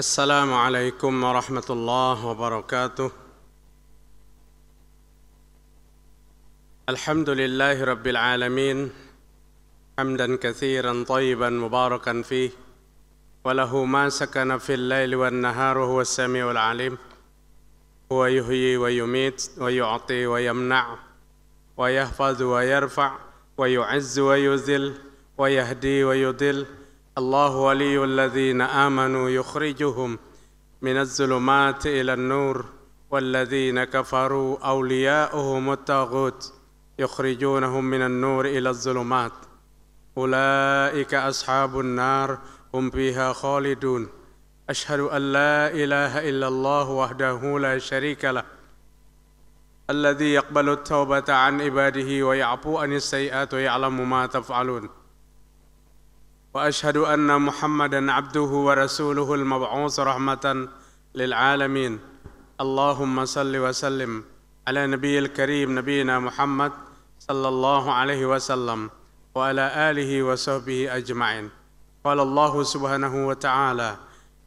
السلام عليكم ورحمة الله وبركاته الحمد لله رب العالمين حمدا كثيرا طيبا مباركا فيه وله ما سكن في الليل والنهار هو السميع العليم هو يحيي ويميت ويعطي ويمنع ويحفظ ويرفع ويعز ويذل ويهدي ويضل الله ولي الذين امنوا يخرجهم من الظلمات الى النور والذين كفروا اولياؤهم الطاغوت يخرجونهم من النور الى الظلمات اولئك اصحاب النار هم فيها خالدون اشهد ان لا اله الا الله وحده لا شريك له الذي يقبل التوبه عن عباده ويعفو عن السيئات ويعلم ما تفعلون واشهد ان محمدا عبده ورسوله المبعوث رحمه للعالمين اللهم صل وسلم على نبي الكريم نبينا محمد صلى الله عليه وسلم وعلى اله وصحبه اجمعين قال الله سبحانه وتعالى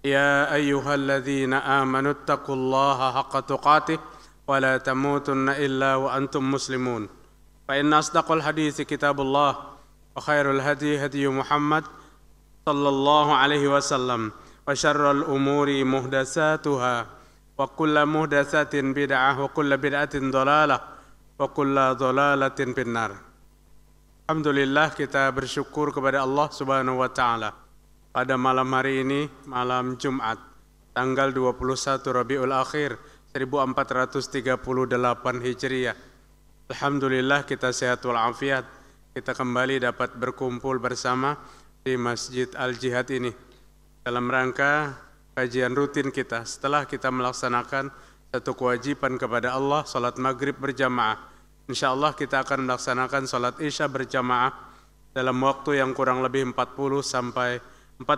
يا ايها الذين امنوا اتقوا الله حق تقاته ولا تموتن الا وانتم مسلمون فان اصدق الحديث كتاب الله وخير الهدي هدي محمد صلى الله عليه وسلم وشر الأمور مهدساتها وكل مهدسة بدعة وكل بدعة ضلالة وكل ضلالة في النار لله kita bersyukur kepada Allah Subhanahu wa taala. Pada malam hari ini, malam Jumat, tanggal 21 Rabiul Akhir 1438 Hijriah. Alhamdulillah kita sehat walafiat kita kembali dapat berkumpul bersama di Masjid Al-Jihad ini dalam rangka kajian rutin kita setelah kita melaksanakan satu kewajiban kepada Allah salat maghrib berjamaah insya Allah kita akan melaksanakan salat isya berjamaah dalam waktu yang kurang lebih 40 sampai 45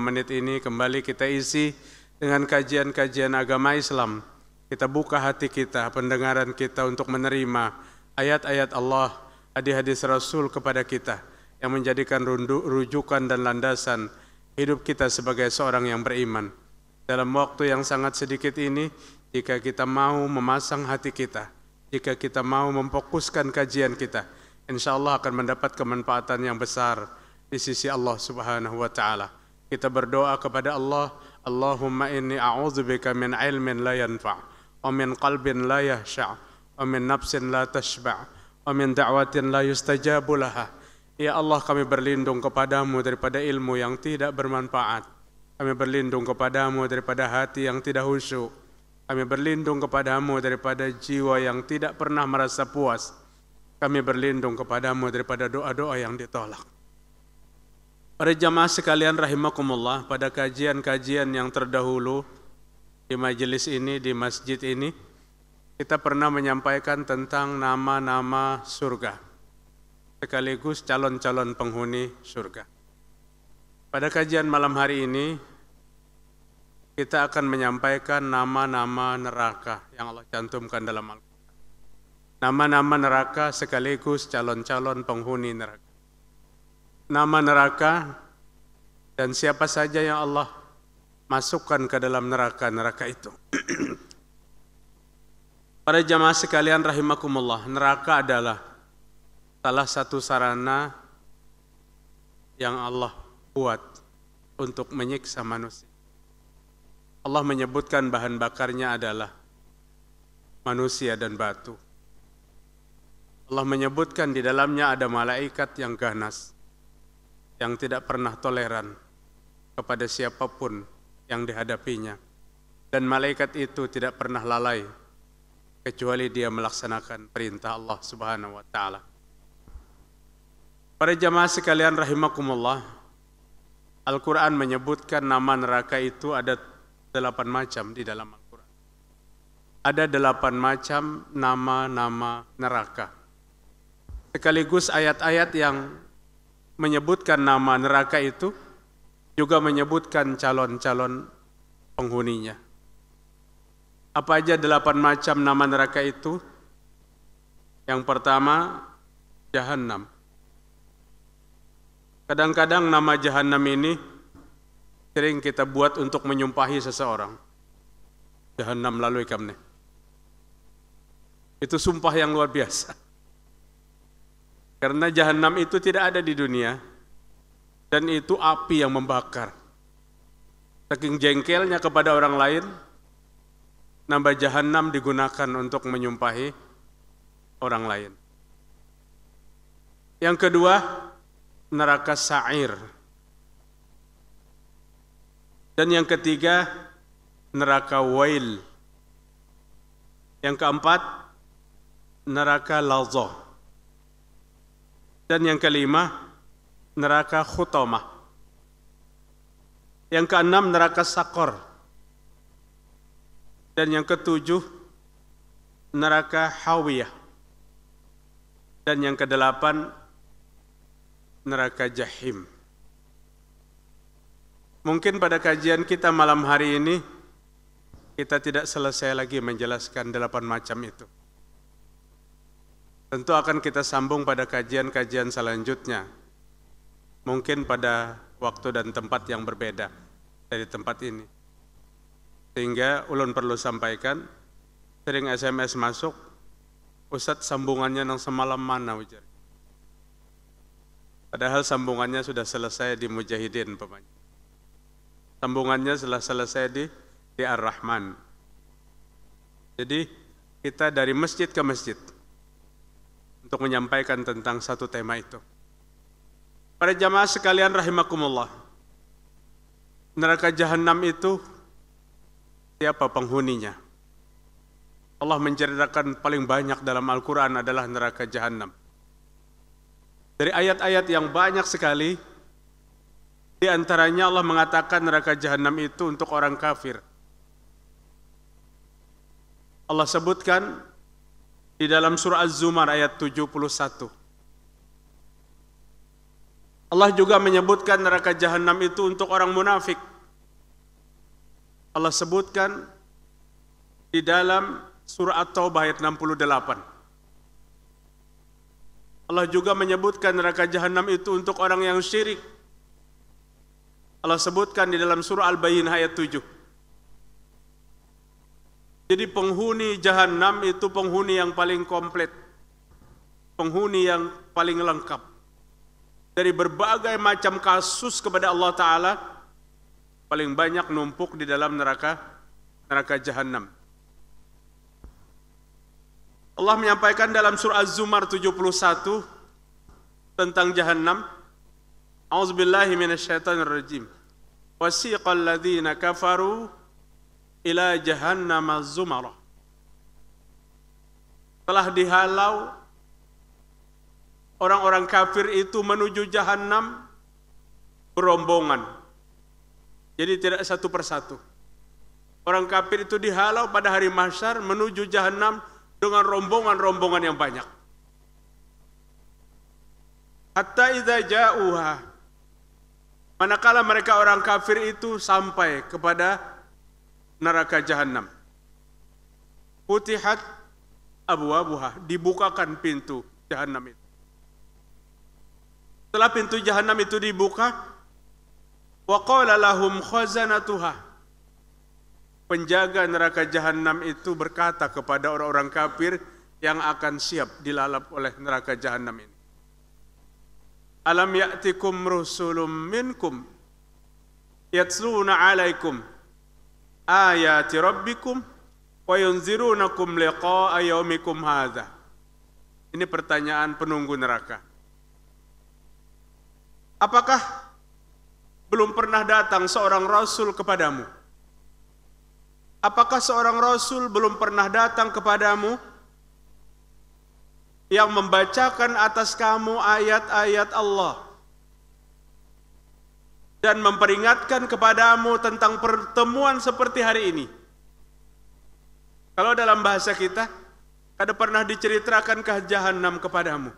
menit ini kembali kita isi dengan kajian-kajian agama Islam kita buka hati kita, pendengaran kita untuk menerima ayat-ayat Allah hadis-hadis Rasul kepada kita yang menjadikan rujukan dan landasan hidup kita sebagai seorang yang beriman. Dalam waktu yang sangat sedikit ini, jika kita mau memasang hati kita, jika kita mau memfokuskan kajian kita, insya Allah akan mendapat kemanfaatan yang besar di sisi Allah Subhanahu wa taala. Kita berdoa kepada Allah, Allahumma inni a'udzubika min ilmin la yanfa' wa min qalbin la yahsha' wa min nafsin la tashba' Wa min da'watin la yustajabu laha. Ya Allah kami berlindung kepadamu daripada ilmu yang tidak bermanfaat. Kami berlindung kepadamu daripada hati yang tidak khusyuk. Kami berlindung kepadamu daripada jiwa yang tidak pernah merasa puas. Kami berlindung kepadamu daripada doa-doa yang ditolak. Para jamaah sekalian rahimakumullah, pada kajian-kajian yang terdahulu di majelis ini, di masjid ini, kita pernah menyampaikan tentang nama-nama surga, sekaligus calon-calon penghuni surga. Pada kajian malam hari ini, kita akan menyampaikan nama-nama neraka yang Allah cantumkan dalam Al-Quran. Nama-nama neraka sekaligus calon-calon penghuni neraka. Nama neraka dan siapa saja yang Allah masukkan ke dalam neraka-neraka itu. Para jamaah sekalian rahimakumullah, neraka adalah salah satu sarana yang Allah buat untuk menyiksa manusia. Allah menyebutkan bahan bakarnya adalah manusia dan batu. Allah menyebutkan di dalamnya ada malaikat yang ganas, yang tidak pernah toleran kepada siapapun yang dihadapinya. Dan malaikat itu tidak pernah lalai kecuali dia melaksanakan perintah Allah Subhanahu wa taala. Para jamaah sekalian rahimakumullah, Al-Qur'an menyebutkan nama neraka itu ada delapan macam di dalam Al-Qur'an. Ada delapan macam nama-nama neraka. Sekaligus ayat-ayat yang menyebutkan nama neraka itu juga menyebutkan calon-calon penghuninya. Apa aja delapan macam nama neraka itu? Yang pertama, jahanam Kadang-kadang nama jahanam ini sering kita buat untuk menyumpahi seseorang. jahanam lalu kamne. Itu sumpah yang luar biasa. Karena jahanam itu tidak ada di dunia. Dan itu api yang membakar. Saking jengkelnya kepada orang lain, nama jahanam digunakan untuk menyumpahi orang lain. Yang kedua, neraka sa'ir. Dan yang ketiga, neraka wail. Yang keempat, neraka lazo. Dan yang kelima, neraka khutamah. Yang keenam, neraka sakor. Dan yang ketujuh, neraka Hawiyah. Dan yang kedelapan, neraka Jahim. Mungkin pada kajian kita malam hari ini, kita tidak selesai lagi menjelaskan delapan macam itu. Tentu akan kita sambung pada kajian-kajian selanjutnya. Mungkin pada waktu dan tempat yang berbeda dari tempat ini. Sehingga ulun perlu sampaikan, sering SMS masuk, Ustadz sambungannya nang semalam mana ujar. Padahal sambungannya sudah selesai di Mujahidin pemanya. Sambungannya sudah selesai di di Ar-Rahman. Jadi kita dari masjid ke masjid untuk menyampaikan tentang satu tema itu. Para jamaah sekalian rahimakumullah. Neraka jahanam itu siapa penghuninya. Allah menceritakan paling banyak dalam Al-Quran adalah neraka jahanam. Dari ayat-ayat yang banyak sekali, di antaranya Allah mengatakan neraka jahanam itu untuk orang kafir. Allah sebutkan di dalam surah Az-Zumar ayat 71. Allah juga menyebutkan neraka jahanam itu untuk orang munafik. Allah sebutkan di dalam surah At-Taubah ayat 68. Allah juga menyebutkan neraka jahanam itu untuk orang yang syirik. Allah sebutkan di dalam surah al Baqarah ayat 7. Jadi penghuni jahanam itu penghuni yang paling komplit. Penghuni yang paling lengkap. Dari berbagai macam kasus kepada Allah Ta'ala, paling banyak numpuk di dalam neraka neraka jahanam. Allah menyampaikan dalam surah Az-Zumar 71 tentang jahanam. A'udzubillahi minasyaitonirrajim. Wasiqal ladzina kafaru ila jahannam az-zumara. Telah dihalau orang-orang kafir itu menuju jahanam berombongan. Jadi tidak satu persatu. Orang kafir itu dihalau pada hari mahsyar menuju jahanam dengan rombongan-rombongan yang banyak. Hatta idza ja'uha manakala mereka orang kafir itu sampai kepada neraka jahanam. abu abuha dibukakan pintu jahanam itu. Setelah pintu jahanam itu dibuka, Wa qala lahum khazanatuha. Penjaga neraka jahanam itu berkata kepada orang-orang kafir yang akan siap dilalap oleh neraka jahanam ini. Alam ya'tikum rusulum minkum yatsluna 'alaikum ayati rabbikum wa yunzirunakum liqa'a yaumikum hadza. Ini pertanyaan penunggu neraka. Apakah belum pernah datang seorang rasul kepadamu? Apakah seorang rasul belum pernah datang kepadamu yang membacakan atas kamu ayat-ayat Allah dan memperingatkan kepadamu tentang pertemuan seperti hari ini? Kalau dalam bahasa kita, ada pernah diceritakan jahanam kepadamu.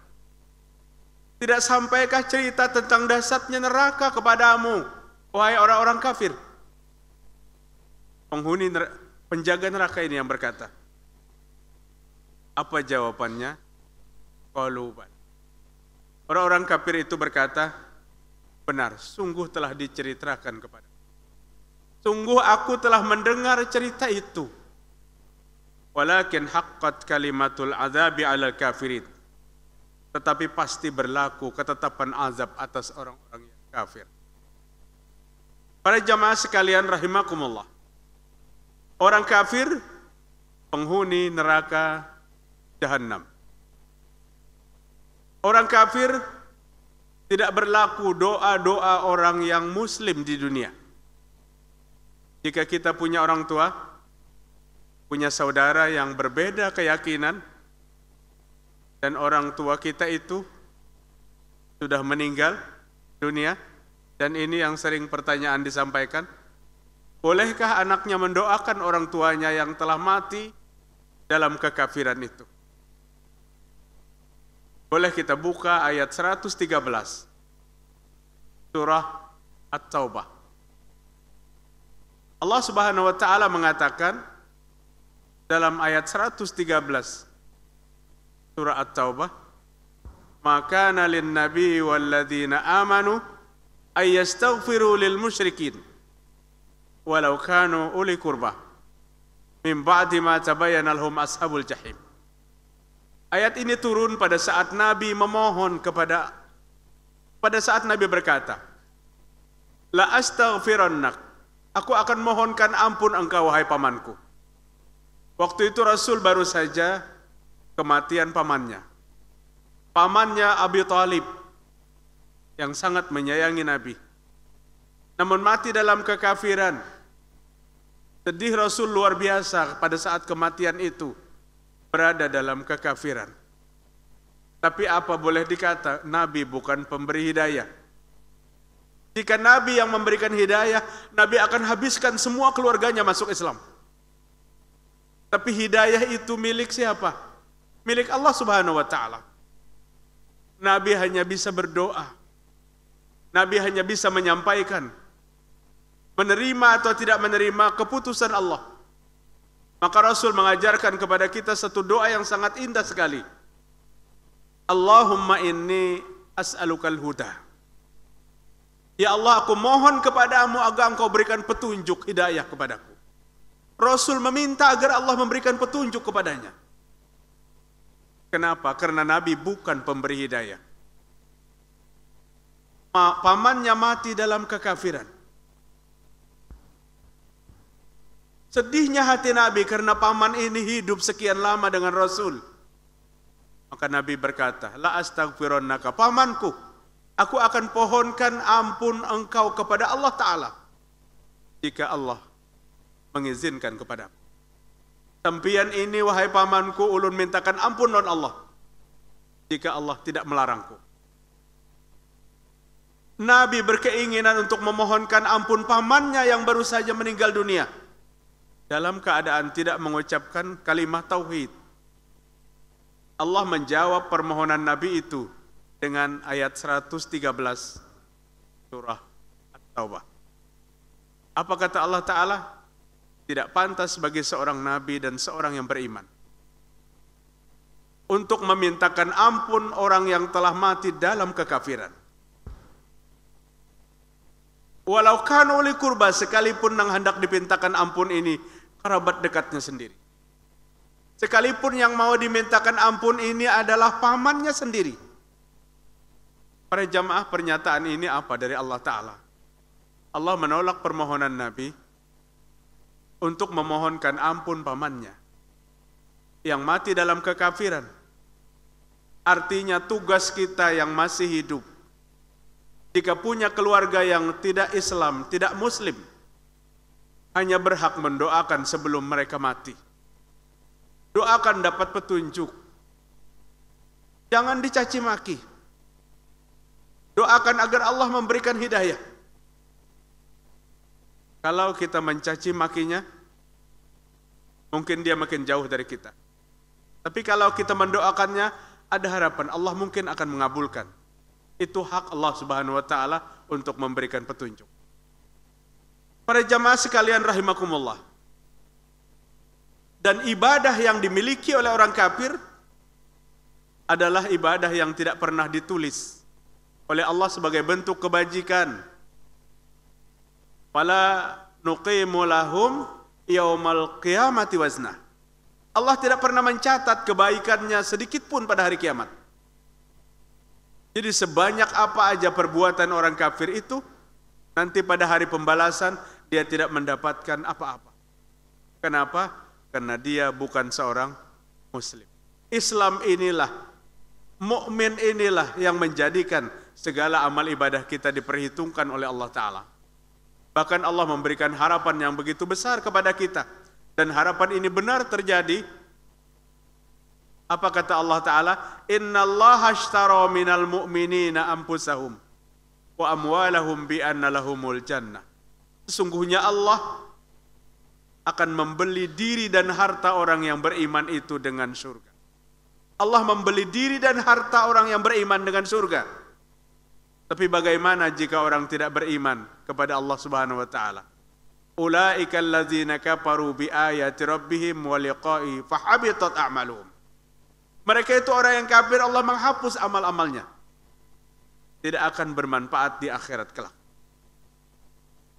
Tidak sampaikah cerita tentang dasarnya neraka kepadamu, wahai orang-orang kafir? Penghuni neraka, penjaga neraka ini yang berkata. Apa jawabannya? Kalau Orang-orang kafir itu berkata, benar, sungguh telah diceritakan kepada. Sungguh aku telah mendengar cerita itu. Walakin haqqat kalimatul azabi ala kafirin tetapi pasti berlaku ketetapan azab atas orang-orang yang kafir. Para jamaah sekalian rahimakumullah. Orang kafir penghuni neraka jahanam. Orang kafir tidak berlaku doa-doa orang yang muslim di dunia. Jika kita punya orang tua, punya saudara yang berbeda keyakinan, dan orang tua kita itu sudah meninggal dunia dan ini yang sering pertanyaan disampaikan bolehkah anaknya mendoakan orang tuanya yang telah mati dalam kekafiran itu boleh kita buka ayat 113 surah At-Taubah Allah Subhanahu wa taala mengatakan dalam ayat 113 surah At-Taubah maka nalin nabi walladzina amanu ayyastaghfiru lil musyrikin walau kanu uli kurba min ba'di ma tabayyana lahum ashabul jahim Ayat ini turun pada saat Nabi memohon kepada pada saat Nabi berkata, La astaghfirannak. Aku akan mohonkan ampun engkau wahai pamanku. Waktu itu Rasul baru saja kematian pamannya. Pamannya Abi Talib yang sangat menyayangi Nabi. Namun mati dalam kekafiran. Sedih Rasul luar biasa pada saat kematian itu berada dalam kekafiran. Tapi apa boleh dikata, Nabi bukan pemberi hidayah. Jika Nabi yang memberikan hidayah, Nabi akan habiskan semua keluarganya masuk Islam. Tapi hidayah itu milik siapa? milik Allah Subhanahu wa taala. Nabi hanya bisa berdoa. Nabi hanya bisa menyampaikan menerima atau tidak menerima keputusan Allah. Maka Rasul mengajarkan kepada kita satu doa yang sangat indah sekali. Allahumma inni as'alukal huda. Ya Allah, aku mohon kepadamu agar engkau berikan petunjuk hidayah kepadaku. Rasul meminta agar Allah memberikan petunjuk kepadanya. Kenapa? Karena Nabi bukan pemberi hidayah. Pamannya mati dalam kekafiran. Sedihnya hati Nabi karena paman ini hidup sekian lama dengan Rasul. Maka Nabi berkata, La astagfironnaka, pamanku, aku akan pohonkan ampun engkau kepada Allah Ta'ala. Jika Allah mengizinkan kepadamu. Tempian ini wahai pamanku ulun mintakan ampun non Allah. Jika Allah tidak melarangku. Nabi berkeinginan untuk memohonkan ampun pamannya yang baru saja meninggal dunia. Dalam keadaan tidak mengucapkan kalimat tauhid. Allah menjawab permohonan Nabi itu dengan ayat 113 surah At-Taubah. Apa kata Allah Ta'ala? tidak pantas bagi seorang nabi dan seorang yang beriman untuk memintakan ampun orang yang telah mati dalam kekafiran. Walau kan oleh kurba sekalipun yang hendak dipintakan ampun ini kerabat dekatnya sendiri. Sekalipun yang mau dimintakan ampun ini adalah pamannya sendiri. Para jamaah pernyataan ini apa dari Allah Ta'ala? Allah menolak permohonan Nabi untuk memohonkan ampun pamannya yang mati dalam kekafiran. Artinya tugas kita yang masih hidup jika punya keluarga yang tidak Islam, tidak muslim hanya berhak mendoakan sebelum mereka mati. Doakan dapat petunjuk. Jangan dicaci maki. Doakan agar Allah memberikan hidayah. Kalau kita mencaci makinya, mungkin dia makin jauh dari kita. Tapi kalau kita mendoakannya, ada harapan Allah mungkin akan mengabulkan. Itu hak Allah Subhanahu wa taala untuk memberikan petunjuk. Para jamaah sekalian rahimakumullah. Dan ibadah yang dimiliki oleh orang kafir adalah ibadah yang tidak pernah ditulis oleh Allah sebagai bentuk kebajikan Fala nuqimu lahum yaumal qiyamati wazna. Allah tidak pernah mencatat kebaikannya sedikit pun pada hari kiamat. Jadi sebanyak apa aja perbuatan orang kafir itu, nanti pada hari pembalasan dia tidak mendapatkan apa-apa. Kenapa? Karena dia bukan seorang muslim. Islam inilah, mukmin inilah yang menjadikan segala amal ibadah kita diperhitungkan oleh Allah Ta'ala. Bahkan Allah memberikan harapan yang begitu besar kepada kita. Dan harapan ini benar terjadi. Apa kata Allah Ta'ala? Inna Allah ashtaro minal mu'minina ampusahum wa amwalahum bi anna lahumul jannah. Sesungguhnya Allah akan membeli diri dan harta orang yang beriman itu dengan surga. Allah membeli diri dan harta orang yang beriman dengan surga. Tapi bagaimana jika orang tidak beriman kepada Allah Subhanahu wa taala? Ulaika allazina kafaru bi ayati rabbihim wa liqa'i fahabitat a'maluhum. Mereka itu orang yang kafir Allah menghapus amal-amalnya. Tidak akan bermanfaat di akhirat kelak.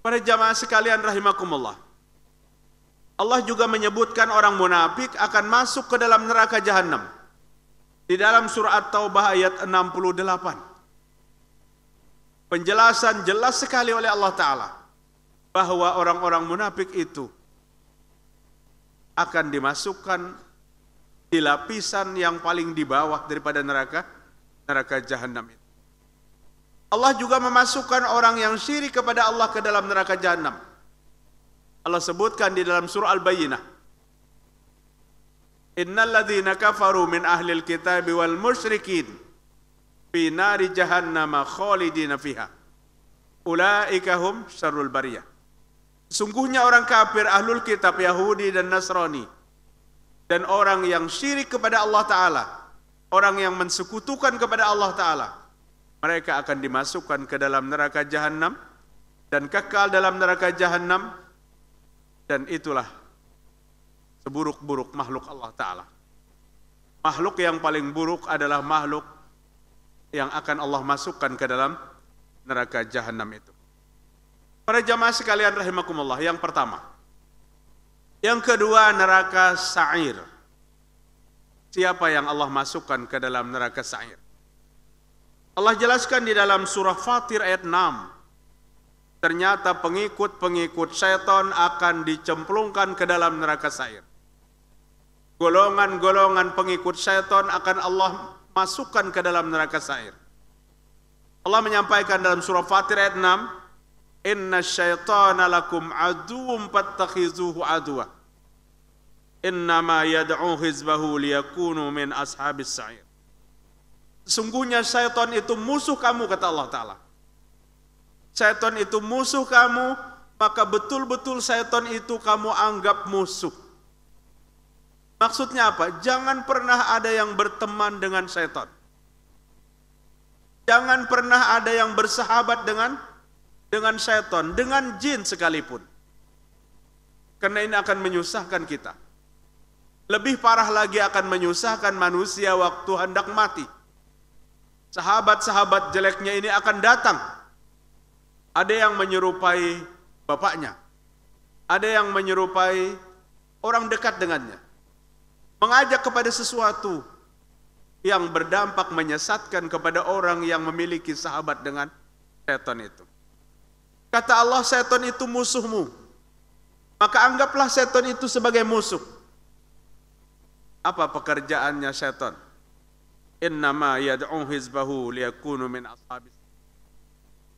Para jamaah sekalian rahimakumullah. Allah juga menyebutkan orang munafik akan masuk ke dalam neraka jahanam. Di dalam surah taubah ayat 68 penjelasan jelas sekali oleh Allah Ta'ala bahwa orang-orang munafik itu akan dimasukkan di lapisan yang paling di bawah daripada neraka, neraka jahanam itu. Allah juga memasukkan orang yang syirik kepada Allah ke dalam neraka jahanam. Allah sebutkan di dalam surah Al-Bayyinah. Innal ladzina kafaru min ahlil kitabi wal musyrikin fi nari jahannama khalidina fiha ulaika hum syarrul bariyah sungguhnya orang kafir ahlul kitab Yahudi dan Nasrani dan orang yang syirik kepada Allah taala orang yang mensekutukan kepada Allah taala mereka akan dimasukkan ke dalam neraka jahanam dan kekal dalam neraka jahanam dan itulah seburuk-buruk makhluk Allah taala makhluk yang paling buruk adalah makhluk yang akan Allah masukkan ke dalam neraka jahanam itu. Para jamaah sekalian rahimakumullah, yang pertama. Yang kedua neraka sa'ir. Siapa yang Allah masukkan ke dalam neraka sa'ir? Allah jelaskan di dalam surah Fatir ayat 6. Ternyata pengikut-pengikut setan akan dicemplungkan ke dalam neraka sa'ir. Golongan-golongan pengikut setan akan Allah masukkan ke dalam neraka sair. Allah menyampaikan dalam surah Fatir ayat 6, "Inna syaitana lakum aduwwum fattakhizuhu aduwa." ma yad'u hizbahu liyakunu min ashabis sa'ir. Sungguhnya syaitan itu musuh kamu kata Allah Ta'ala. Syaitan itu musuh kamu, maka betul-betul syaitan itu kamu anggap musuh. Maksudnya apa? Jangan pernah ada yang berteman dengan setan. Jangan pernah ada yang bersahabat dengan dengan setan, dengan jin sekalipun. Karena ini akan menyusahkan kita. Lebih parah lagi akan menyusahkan manusia waktu hendak mati. Sahabat-sahabat jeleknya ini akan datang. Ada yang menyerupai bapaknya. Ada yang menyerupai orang dekat dengannya mengajak kepada sesuatu yang berdampak menyesatkan kepada orang yang memiliki sahabat dengan setan itu. Kata Allah, setan itu musuhmu. Maka anggaplah setan itu sebagai musuh. Apa pekerjaannya setan? Innama yad'u hizbahu liyakunu min ashabis.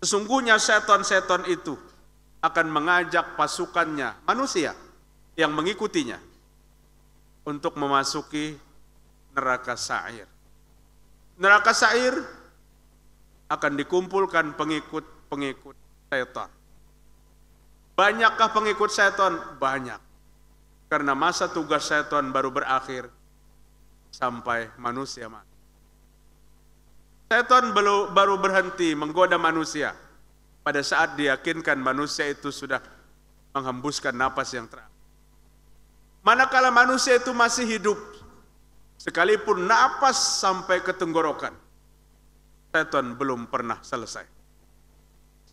Sesungguhnya setan-setan itu akan mengajak pasukannya, manusia, yang mengikutinya untuk memasuki neraka sa'ir. Neraka sa'ir akan dikumpulkan pengikut-pengikut setan. Banyakkah pengikut setan? Banyak. Karena masa tugas setan baru berakhir sampai manusia mati. Setan baru berhenti menggoda manusia pada saat diyakinkan manusia itu sudah menghembuskan napas yang terakhir. Manakala manusia itu masih hidup, sekalipun napas sampai ke tenggorokan, setan belum pernah selesai.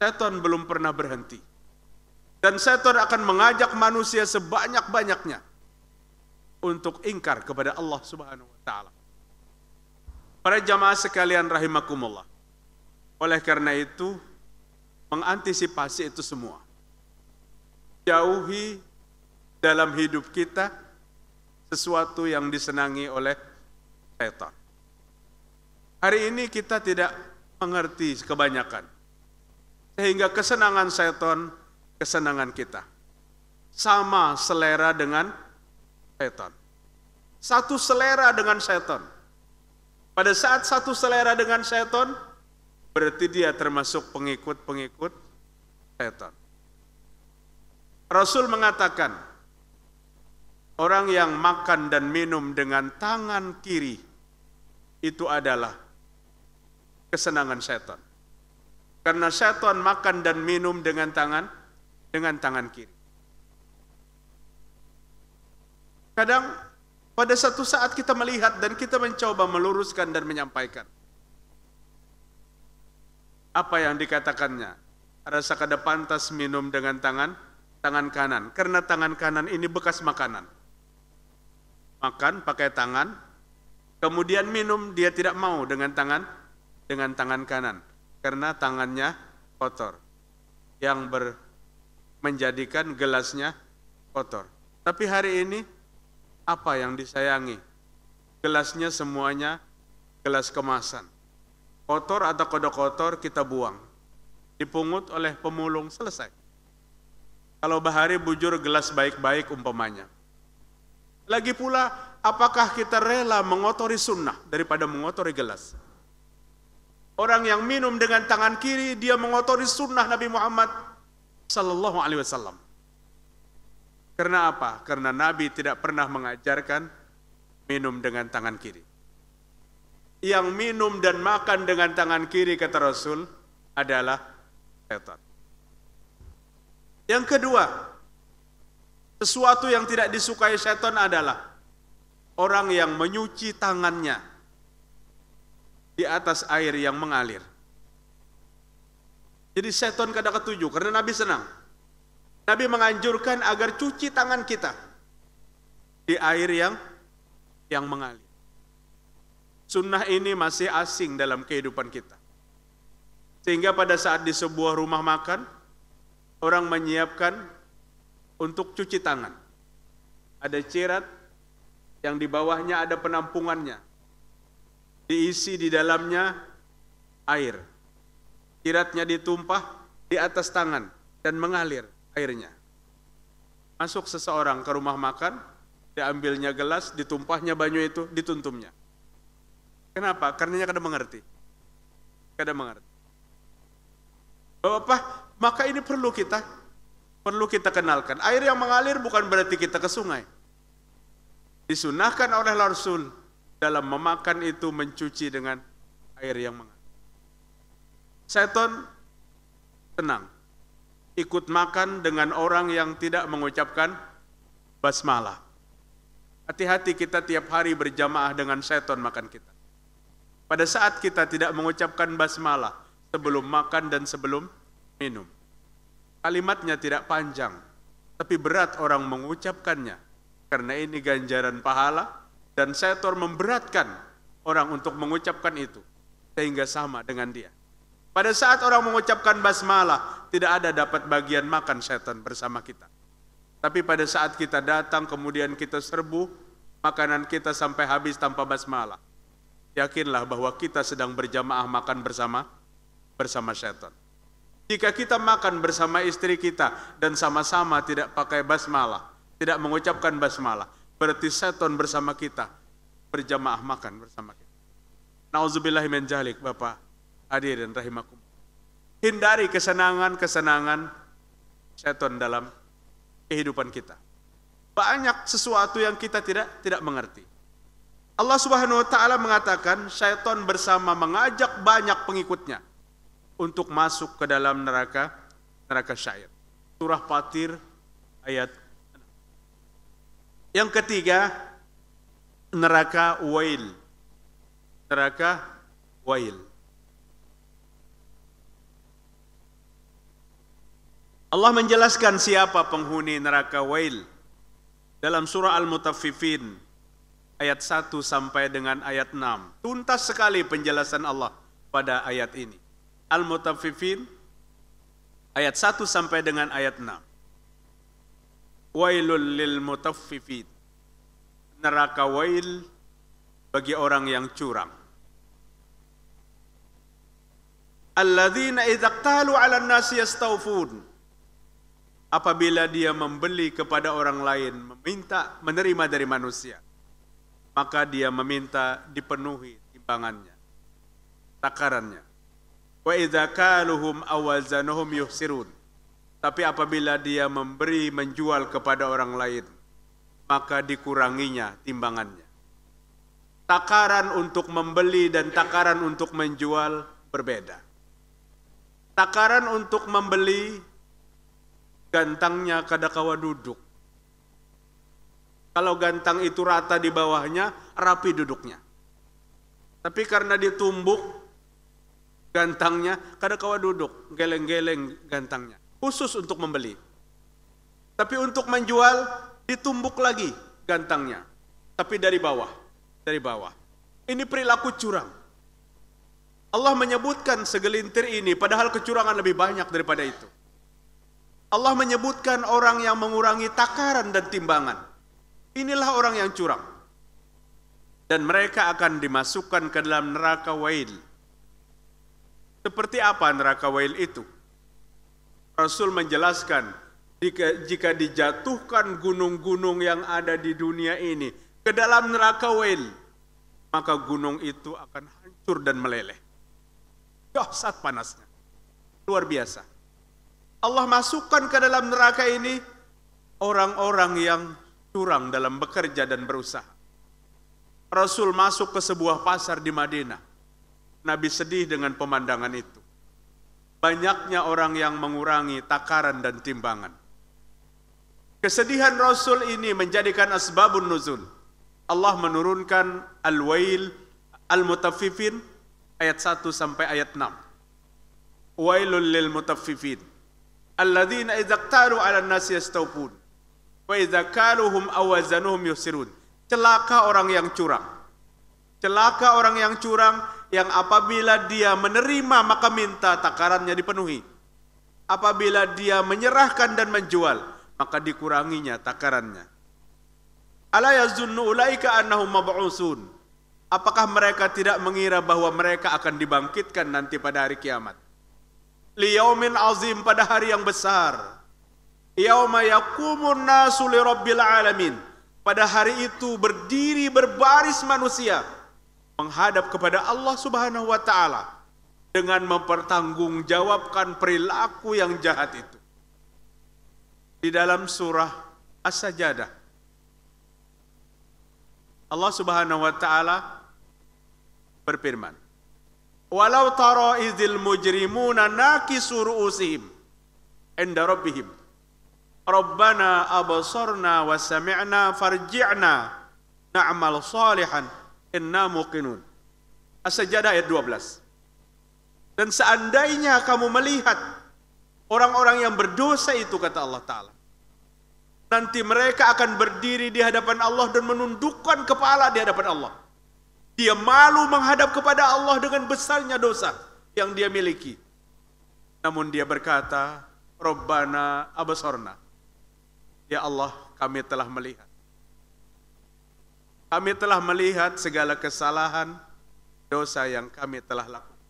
Setan belum pernah berhenti. Dan setan akan mengajak manusia sebanyak-banyaknya untuk ingkar kepada Allah Subhanahu wa taala. Para jamaah sekalian rahimakumullah. Oleh karena itu, mengantisipasi itu semua. Jauhi dalam hidup kita sesuatu yang disenangi oleh setan. Hari ini kita tidak mengerti kebanyakan. Sehingga kesenangan setan kesenangan kita. Sama selera dengan setan. Satu selera dengan setan. Pada saat satu selera dengan setan, berarti dia termasuk pengikut-pengikut setan. Rasul mengatakan, Orang yang makan dan minum dengan tangan kiri itu adalah kesenangan setan. Karena setan makan dan minum dengan tangan dengan tangan kiri. Kadang pada satu saat kita melihat dan kita mencoba meluruskan dan menyampaikan apa yang dikatakannya. Rasa kada pantas minum dengan tangan tangan kanan karena tangan kanan ini bekas makanan makan pakai tangan, kemudian minum dia tidak mau dengan tangan dengan tangan kanan karena tangannya kotor yang ber, menjadikan gelasnya kotor. Tapi hari ini apa yang disayangi? Gelasnya semuanya gelas kemasan. Kotor atau kodok kotor kita buang. Dipungut oleh pemulung selesai. Kalau bahari bujur gelas baik-baik umpamanya. Lagi pula, apakah kita rela mengotori sunnah daripada mengotori gelas? Orang yang minum dengan tangan kiri, dia mengotori sunnah Nabi Muhammad Sallallahu Alaihi Wasallam. Karena apa? Karena Nabi tidak pernah mengajarkan minum dengan tangan kiri. Yang minum dan makan dengan tangan kiri kata Rasul adalah setan. Yang kedua, sesuatu yang tidak disukai setan adalah orang yang menyuci tangannya di atas air yang mengalir. Jadi setan kada ketujuh karena Nabi senang. Nabi menganjurkan agar cuci tangan kita di air yang yang mengalir. Sunnah ini masih asing dalam kehidupan kita. Sehingga pada saat di sebuah rumah makan, orang menyiapkan untuk cuci tangan. Ada cerat yang di bawahnya ada penampungannya. Diisi di dalamnya air. Ciratnya ditumpah di atas tangan dan mengalir airnya. Masuk seseorang ke rumah makan, diambilnya gelas, ditumpahnya banyu itu, dituntumnya. Kenapa? Karena Karenanya kada mengerti. Kada mengerti. Bapak, maka ini perlu kita Perlu kita kenalkan. Air yang mengalir bukan berarti kita ke sungai. Disunahkan oleh Rasul dalam memakan itu mencuci dengan air yang mengalir. Seton tenang. Ikut makan dengan orang yang tidak mengucapkan basmalah. Hati-hati kita tiap hari berjamaah dengan seton makan kita. Pada saat kita tidak mengucapkan basmalah sebelum makan dan sebelum minum. Kalimatnya tidak panjang, tapi berat orang mengucapkannya. Karena ini ganjaran pahala dan setor memberatkan orang untuk mengucapkan itu sehingga sama dengan dia. Pada saat orang mengucapkan basmalah, tidak ada dapat bagian makan setan bersama kita. Tapi pada saat kita datang kemudian kita serbu, makanan kita sampai habis tanpa basmalah. Yakinlah bahwa kita sedang berjamaah makan bersama bersama setan. Jika kita makan bersama istri kita dan sama-sama tidak pakai basmalah, tidak mengucapkan basmalah, berarti setan bersama kita berjamaah makan bersama kita. Nauzubillah min jalik, Bapak hadirin rahimakum. Hindari kesenangan-kesenangan setan dalam kehidupan kita. Banyak sesuatu yang kita tidak tidak mengerti. Allah Subhanahu wa taala mengatakan setan bersama mengajak banyak pengikutnya untuk masuk ke dalam neraka neraka syair. Surah Fatir ayat Yang ketiga, neraka wail. Neraka wail. Allah menjelaskan siapa penghuni neraka wail dalam surah Al-Mutaffifin ayat 1 sampai dengan ayat 6. Tuntas sekali penjelasan Allah pada ayat ini. Al-Mutaffifin ayat 1 sampai dengan ayat 6. Wailul lil mutaffifin. Neraka wail bagi orang yang curang. Alladzina idzaqtalu 'alan nasi yastawfun. Apabila dia membeli kepada orang lain, meminta menerima dari manusia, maka dia meminta dipenuhi timbangannya, takarannya. Wa idza kaluhum Tapi apabila dia memberi menjual kepada orang lain, maka dikuranginya timbangannya. Takaran untuk membeli dan takaran untuk menjual berbeda. Takaran untuk membeli gantangnya kada kawa duduk. Kalau gantang itu rata di bawahnya, rapi duduknya. Tapi karena ditumbuk, gantangnya, kada kawa duduk, geleng-geleng gantangnya. Khusus untuk membeli. Tapi untuk menjual, ditumbuk lagi gantangnya. Tapi dari bawah, dari bawah. Ini perilaku curang. Allah menyebutkan segelintir ini, padahal kecurangan lebih banyak daripada itu. Allah menyebutkan orang yang mengurangi takaran dan timbangan. Inilah orang yang curang. Dan mereka akan dimasukkan ke dalam neraka wail seperti apa neraka wail itu? Rasul menjelaskan, jika, jika dijatuhkan gunung-gunung yang ada di dunia ini ke dalam neraka wail, maka gunung itu akan hancur dan meleleh. saat panasnya. Luar biasa. Allah masukkan ke dalam neraka ini orang-orang yang curang dalam bekerja dan berusaha. Rasul masuk ke sebuah pasar di Madinah Nabi sedih dengan pemandangan itu. Banyaknya orang yang mengurangi takaran dan timbangan. Kesedihan Rasul ini menjadikan asbabun nuzul. Allah menurunkan Al-Wail Al-Mutaffifin ayat 1 sampai ayat 6. Wailul lil mutaffifin. Alladzina idza qtaru 'ala an-nasi yastawfun. Wa idza kaluhum awazanuhum yusirun. Celaka orang yang curang. Celaka orang yang curang yang apabila dia menerima maka minta takarannya dipenuhi. Apabila dia menyerahkan dan menjual, maka dikuranginya takarannya. Ala yazunnu ulaika annahum mab'usun. Apakah mereka tidak mengira bahwa mereka akan dibangkitkan nanti pada hari kiamat? Liyaumin azim pada hari yang besar. Yauma yakumun nasu alamin. Pada hari itu berdiri berbaris manusia menghadap kepada Allah Subhanahu wa taala dengan mempertanggungjawabkan perilaku yang jahat itu. Di dalam surah as sajadah Allah Subhanahu wa taala berfirman Walau taro izil mujrimuna naki ru'usihim inda rabbihim Rabbana abasarna wa sami'na farji'na na'mal salihan inna muqinun As-Sajdah ayat 12 dan seandainya kamu melihat orang-orang yang berdosa itu kata Allah taala nanti mereka akan berdiri di hadapan Allah dan menundukkan kepala di hadapan Allah dia malu menghadap kepada Allah dengan besarnya dosa yang dia miliki namun dia berkata Rabbana abasorna. Ya Allah, kami telah melihat. Kami telah melihat segala kesalahan, dosa yang kami telah lakukan.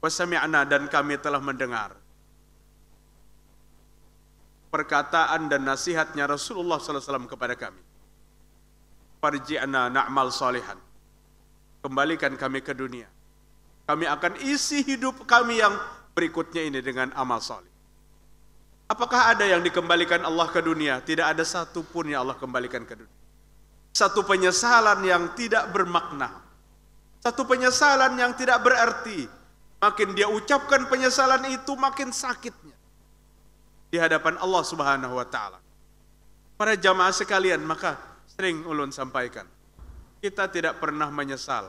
Wasami'na dan kami telah mendengar perkataan dan nasihatnya Rasulullah SAW kepada kami. Farji'na na'mal salihan. Kembalikan kami ke dunia. Kami akan isi hidup kami yang berikutnya ini dengan amal salih. Apakah ada yang dikembalikan Allah ke dunia? Tidak ada satupun yang Allah kembalikan ke dunia. Satu penyesalan yang tidak bermakna. Satu penyesalan yang tidak berarti. Makin dia ucapkan penyesalan itu makin sakitnya. Di hadapan Allah subhanahu wa ta'ala. Para jamaah sekalian maka sering ulun sampaikan. Kita tidak pernah menyesal.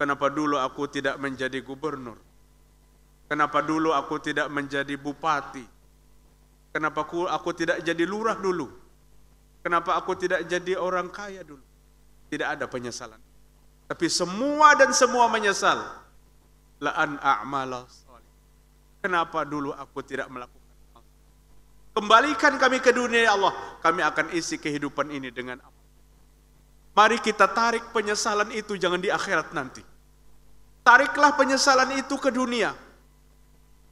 Kenapa dulu aku tidak menjadi gubernur? Kenapa dulu aku tidak menjadi bupati? Kenapa aku, aku tidak jadi lurah dulu? Kenapa aku tidak jadi orang kaya dulu? Tidak ada penyesalan. Tapi semua dan semua menyesal. La'an a'mala Kenapa dulu aku tidak melakukan hal? Kembalikan kami ke dunia ya Allah. Kami akan isi kehidupan ini dengan apa? Mari kita tarik penyesalan itu jangan di akhirat nanti. Tariklah penyesalan itu ke dunia.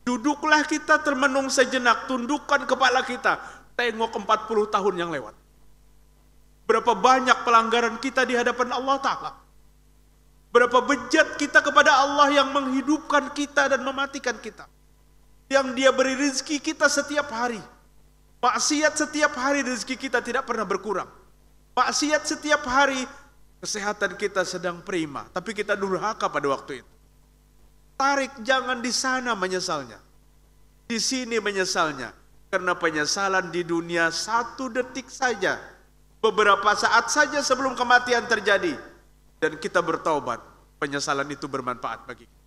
Duduklah kita termenung sejenak, tundukkan kepala kita. Tengok 40 tahun yang lewat. Berapa banyak pelanggaran kita di hadapan Allah Ta'ala. Berapa bejat kita kepada Allah yang menghidupkan kita dan mematikan kita. Yang dia beri rezeki kita setiap hari. Maksiat setiap hari rezeki kita tidak pernah berkurang. Maksiat setiap hari kesehatan kita sedang prima. Tapi kita durhaka pada waktu itu. Tarik jangan di sana menyesalnya. Di sini menyesalnya. Karena penyesalan di dunia satu detik saja beberapa saat saja sebelum kematian terjadi dan kita bertaubat, penyesalan itu bermanfaat bagi kita.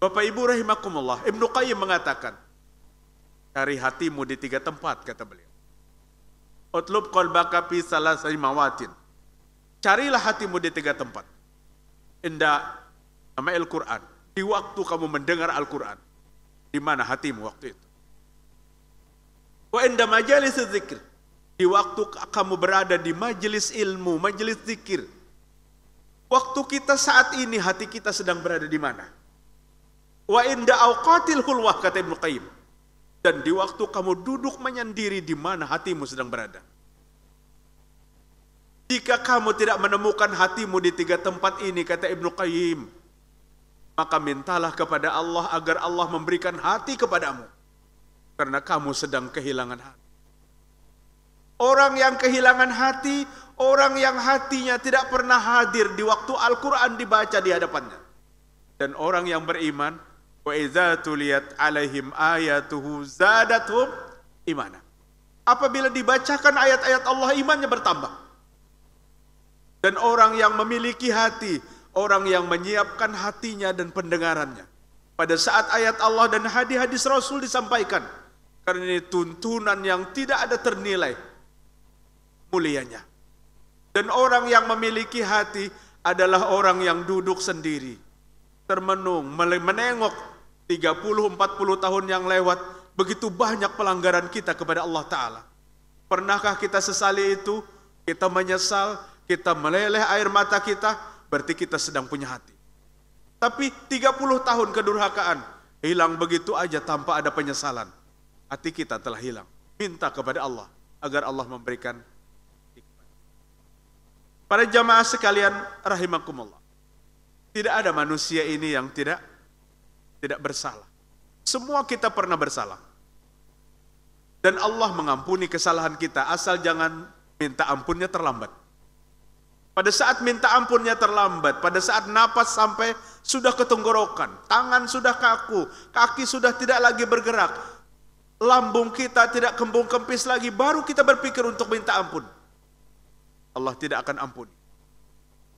Bapak Ibu rahimakumullah, Ibnu Qayyim mengatakan, cari hatimu di tiga tempat kata beliau. Utlub qalbaka fi salasai mawatin. Carilah hatimu di tiga tempat. Indah nama Al-Quran. Di waktu kamu mendengar Al-Quran. Di mana hatimu waktu itu? Wa inda majalis zikir. Di waktu kamu berada di majelis ilmu, majelis zikir. Waktu kita saat ini hati kita sedang berada di mana? Wa inda awqatil hulwah kata Ibnu Qayyim. Dan di waktu kamu duduk menyendiri di mana hatimu sedang berada. Jika kamu tidak menemukan hatimu di tiga tempat ini, kata Ibnu Qayyim, maka mintalah kepada Allah agar Allah memberikan hati kepadamu karena kamu sedang kehilangan hati. Orang yang kehilangan hati, orang yang hatinya tidak pernah hadir di waktu Al-Quran dibaca di hadapannya. Dan orang yang beriman, وَإِذَا تُلِيَتْ عَلَيْهِمْ آيَاتُهُ زَادَتْهُمْ imana. Apabila dibacakan ayat-ayat Allah, imannya bertambah. Dan orang yang memiliki hati, orang yang menyiapkan hatinya dan pendengarannya. Pada saat ayat Allah dan hadis-hadis Rasul disampaikan, karena ini tuntunan yang tidak ada ternilai mulianya. Dan orang yang memiliki hati adalah orang yang duduk sendiri. Termenung, menengok 30-40 tahun yang lewat, begitu banyak pelanggaran kita kepada Allah Ta'ala. Pernahkah kita sesali itu? Kita menyesal, kita meleleh air mata kita, berarti kita sedang punya hati. Tapi 30 tahun kedurhakaan, hilang begitu aja tanpa ada penyesalan hati kita telah hilang. Minta kepada Allah agar Allah memberikan Para jamaah sekalian rahimakumullah. Tidak ada manusia ini yang tidak tidak bersalah. Semua kita pernah bersalah. Dan Allah mengampuni kesalahan kita asal jangan minta ampunnya terlambat. Pada saat minta ampunnya terlambat, pada saat napas sampai sudah ketenggorokan, tangan sudah kaku, kaki sudah tidak lagi bergerak, lambung kita tidak kembung kempis lagi, baru kita berpikir untuk minta ampun. Allah tidak akan ampuni.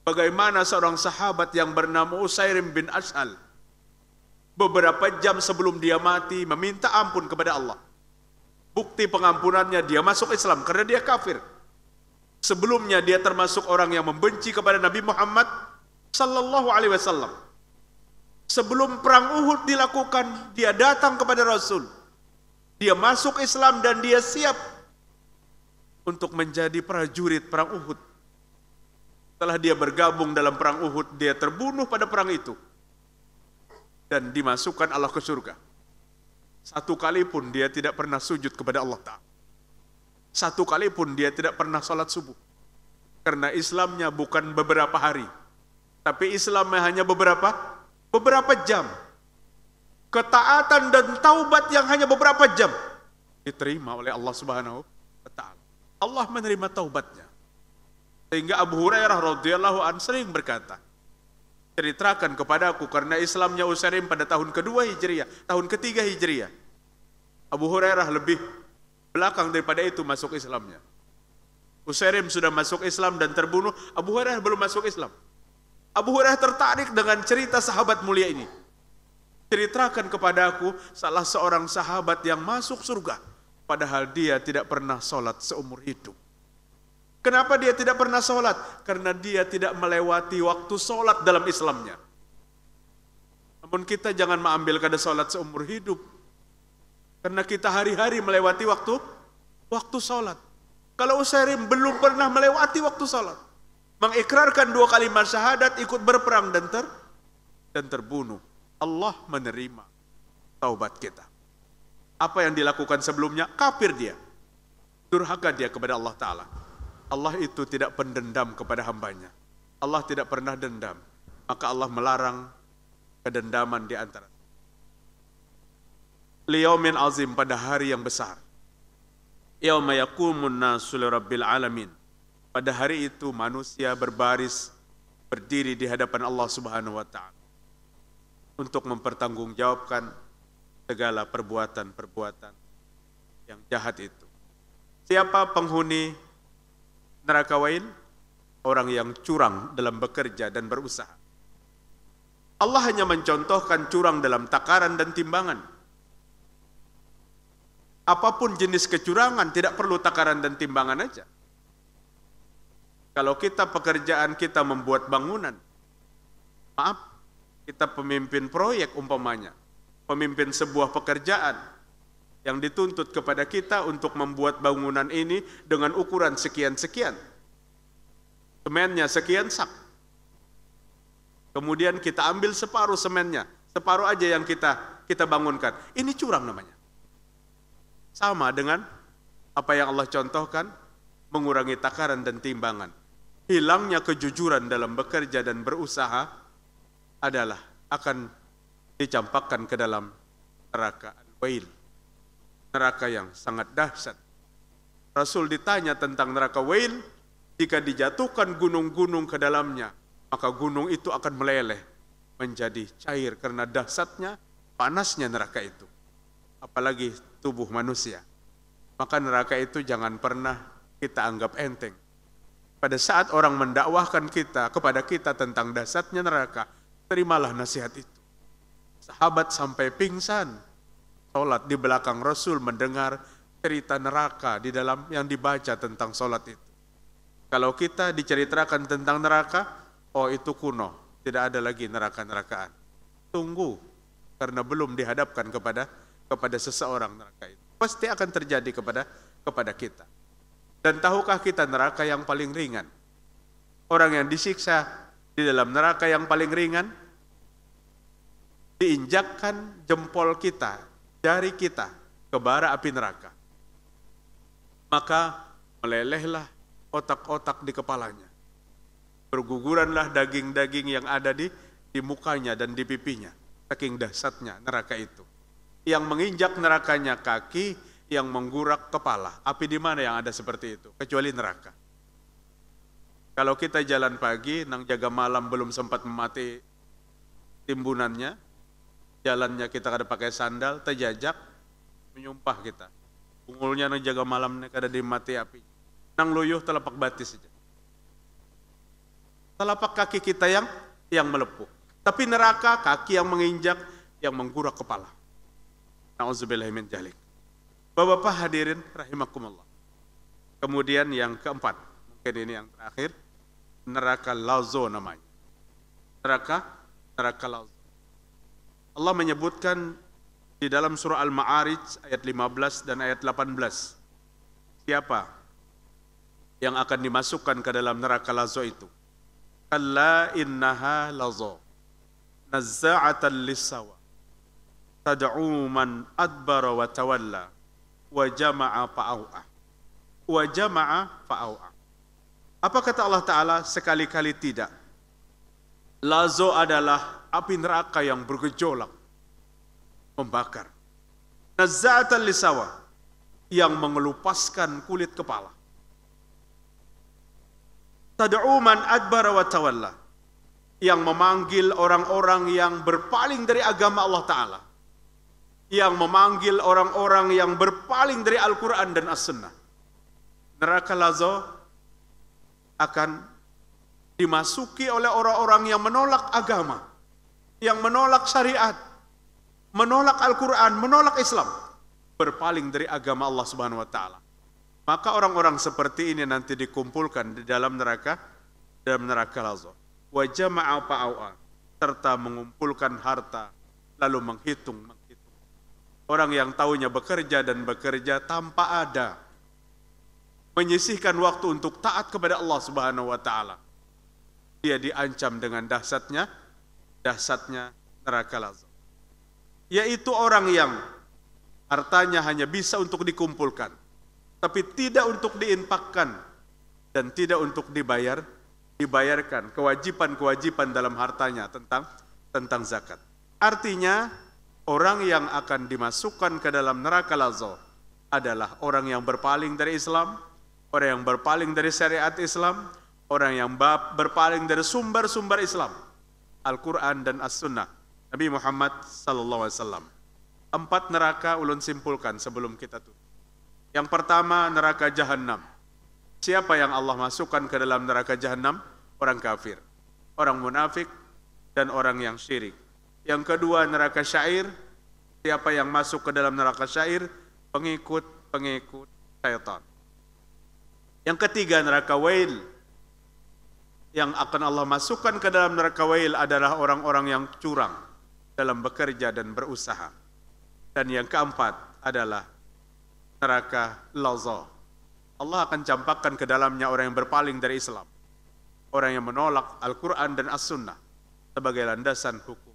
Bagaimana seorang sahabat yang bernama Usairim bin Ash'al beberapa jam sebelum dia mati meminta ampun kepada Allah. Bukti pengampunannya dia masuk Islam karena dia kafir. Sebelumnya dia termasuk orang yang membenci kepada Nabi Muhammad sallallahu alaihi wasallam. Sebelum perang Uhud dilakukan, dia datang kepada Rasul dia masuk Islam dan dia siap untuk menjadi prajurit perang Uhud. Setelah dia bergabung dalam perang Uhud, dia terbunuh pada perang itu. Dan dimasukkan Allah ke surga. Satu kali pun dia tidak pernah sujud kepada Allah Ta'ala. Satu kali pun dia tidak pernah sholat subuh. Karena Islamnya bukan beberapa hari. Tapi Islamnya hanya beberapa beberapa jam ketaatan dan taubat yang hanya beberapa jam diterima oleh Allah Subhanahu wa taala. Allah menerima taubatnya. Sehingga Abu Hurairah radhiyallahu an sering berkata, ceritakan kepadaku karena Islamnya Usairim pada tahun kedua Hijriah, tahun ketiga Hijriah. Abu Hurairah lebih belakang daripada itu masuk Islamnya. Usairim sudah masuk Islam dan terbunuh, Abu Hurairah belum masuk Islam. Abu Hurairah tertarik dengan cerita sahabat mulia ini ceritakan kepada aku salah seorang sahabat yang masuk surga, padahal dia tidak pernah sholat seumur hidup. Kenapa dia tidak pernah sholat? Karena dia tidak melewati waktu sholat dalam Islamnya. Namun kita jangan mengambil kada sholat seumur hidup. Karena kita hari-hari melewati waktu waktu sholat. Kalau Usairim belum pernah melewati waktu sholat. Mengikrarkan dua kalimat syahadat ikut berperang dan ter dan terbunuh. Allah menerima taubat kita. Apa yang dilakukan sebelumnya, kafir dia. Durhaka dia kepada Allah Ta'ala. Allah itu tidak pendendam kepada hambanya. Allah tidak pernah dendam. Maka Allah melarang kedendaman di antara. Liyaumin azim pada hari yang besar. Yauma yakumun nasu lirabbil alamin. Pada hari itu manusia berbaris berdiri di hadapan Allah Subhanahu wa taala untuk mempertanggungjawabkan segala perbuatan-perbuatan yang jahat itu. Siapa penghuni neraka wain? Orang yang curang dalam bekerja dan berusaha. Allah hanya mencontohkan curang dalam takaran dan timbangan. Apapun jenis kecurangan, tidak perlu takaran dan timbangan aja. Kalau kita pekerjaan kita membuat bangunan, maaf, kita pemimpin proyek umpamanya, pemimpin sebuah pekerjaan yang dituntut kepada kita untuk membuat bangunan ini dengan ukuran sekian-sekian. Semennya sekian sak. Kemudian kita ambil separuh semennya, separuh aja yang kita kita bangunkan. Ini curang namanya. Sama dengan apa yang Allah contohkan mengurangi takaran dan timbangan. Hilangnya kejujuran dalam bekerja dan berusaha adalah akan dicampakkan ke dalam neraka Al-Wail, neraka yang sangat dahsyat. Rasul ditanya tentang neraka Wail, jika dijatuhkan gunung-gunung ke dalamnya, maka gunung itu akan meleleh menjadi cair karena dahsyatnya panasnya neraka itu. Apalagi tubuh manusia. Maka neraka itu jangan pernah kita anggap enteng. Pada saat orang mendakwahkan kita kepada kita tentang dasarnya neraka, Terimalah nasihat itu. Sahabat sampai pingsan, sholat di belakang Rasul mendengar cerita neraka di dalam yang dibaca tentang sholat itu. Kalau kita diceritakan tentang neraka, oh itu kuno, tidak ada lagi neraka-nerakaan. Tunggu, karena belum dihadapkan kepada kepada seseorang neraka itu. Pasti akan terjadi kepada kepada kita. Dan tahukah kita neraka yang paling ringan? Orang yang disiksa di dalam neraka yang paling ringan diinjakkan jempol kita, jari kita ke bara api neraka. Maka melelehlah otak-otak di kepalanya. Berguguranlah daging-daging yang ada di di mukanya dan di pipinya. Saking dahsyatnya neraka itu. Yang menginjak nerakanya kaki, yang menggurak kepala. Api di mana yang ada seperti itu? Kecuali neraka. Kalau kita jalan pagi, nang jaga malam belum sempat memati timbunannya, jalannya kita kada pakai sandal, terjajak, menyumpah kita. Unggulnya nang jaga malam kada dimati api. Nang luyuh telapak batis saja. Telapak kaki kita yang yang melepuh. Tapi neraka kaki yang menginjak, yang menggurak kepala. Nauzubillahimin jalik. Bapak-bapak hadirin rahimakumullah. Kemudian yang keempat, mungkin ini yang terakhir, neraka lauzo namanya. Neraka, neraka lauzo. Allah menyebutkan di dalam surah Al-Ma'arij ayat 15 dan ayat 18. Siapa yang akan dimasukkan ke dalam neraka lazo itu? Kalla innaha lazo. Nazza'atan lissawa. Tad'u man adbara wa tawalla. Wa jama'a fa'au'ah. Wa jama'a fa'au'ah. Apa kata Allah Ta'ala? Sekali-kali tidak Lazo adalah api neraka yang bergejolak, membakar. Nazza'atan lisawa, yang mengelupaskan kulit kepala. Tad'u man wa tawalla, yang memanggil orang-orang yang berpaling dari agama Allah Ta'ala. Yang memanggil orang-orang yang berpaling dari Al-Quran dan As-Sunnah. Neraka Lazo akan dimasuki oleh orang-orang yang menolak agama, yang menolak syariat, menolak Al-Quran, menolak Islam, berpaling dari agama Allah Subhanahu wa Ta'ala. Maka orang-orang seperti ini nanti dikumpulkan di dalam neraka, dalam neraka lalu Wajah awa, serta mengumpulkan harta, lalu menghitung, menghitung. Orang yang tahunya bekerja dan bekerja tanpa ada menyisihkan waktu untuk taat kepada Allah Subhanahu wa taala dia diancam dengan dahsyatnya dahsyatnya neraka lazim yaitu orang yang hartanya hanya bisa untuk dikumpulkan tapi tidak untuk diinfakkan dan tidak untuk dibayar dibayarkan kewajiban-kewajiban dalam hartanya tentang tentang zakat artinya orang yang akan dimasukkan ke dalam neraka lazo adalah orang yang berpaling dari Islam orang yang berpaling dari syariat Islam orang yang berpaling dari sumber-sumber Islam, Al-Quran dan As-Sunnah, Nabi Muhammad Sallallahu Alaihi Wasallam. Empat neraka ulun simpulkan sebelum kita tutup. Yang pertama neraka jahanam. Siapa yang Allah masukkan ke dalam neraka jahanam? Orang kafir, orang munafik, dan orang yang syirik. Yang kedua neraka syair. Siapa yang masuk ke dalam neraka syair? Pengikut-pengikut syaitan. Yang ketiga neraka wail yang akan Allah masukkan ke dalam neraka wail adalah orang-orang yang curang dalam bekerja dan berusaha. Dan yang keempat adalah neraka laza. Allah akan campakkan ke dalamnya orang yang berpaling dari Islam. Orang yang menolak Al-Quran dan As-Sunnah sebagai landasan hukum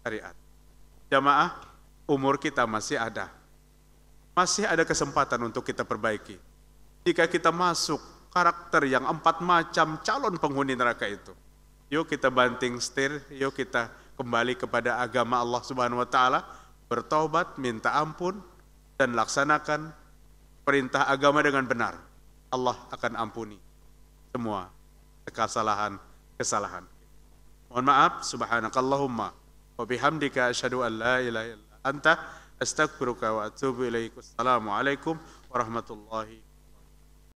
syariat. Jamaah, umur kita masih ada. Masih ada kesempatan untuk kita perbaiki. Jika kita masuk karakter yang empat macam calon penghuni neraka itu. Yuk kita banting setir, yuk kita kembali kepada agama Allah Subhanahu wa taala, bertobat, minta ampun dan laksanakan perintah agama dengan benar. Allah akan ampuni semua kesalahan-kesalahan. Mohon maaf, subhanakallahumma wa bihamdika asyhadu an la ilaha illa anta astaghfiruka wa atubu ilaikum. Assalamualaikum warahmatullahi wabarakatuh.